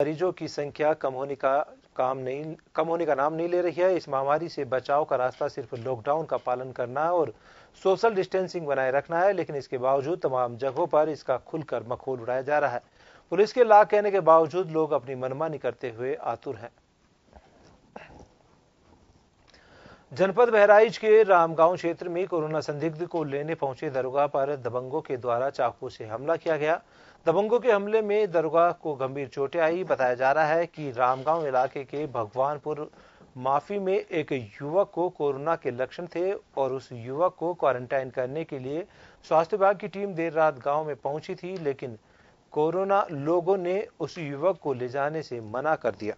मरीजों की संख्या कम होने का काम नहीं कम होने का नाम नहीं ले रही है इस महामारी से बचाव का रास्ता सिर्फ लॉकडाउन का पालन करना और सोशल डिस्टेंसिंग बनाए रखना है लेकिन इसके बावजूद तमाम जगहों पर इसका खुलकर मखोल उड़ाया जा रहा है पुलिस के लाख कहने के बावजूद लोग अपनी मनमानी करते हुए आतुर हैं जनपद बहराइच के रामगांव क्षेत्र में कोरोना संदिग्ध को लेने पहुंचे दरोगा पर दबंगों के द्वारा चाकू से हमला किया गया दबंगों के हमले में दरोगा को गंभीर चोटें आई बताया जा रहा है कि रामगांव इलाके के भगवानपुर माफी में एक युवक को कोरोना के लक्षण थे और उस युवक को क्वारंटाइन करने के लिए स्वास्थ्य विभाग की टीम देर रात गांव में पहुंची थी लेकिन कोरोना लोगों ने उस युवक को ले जाने से मना कर दिया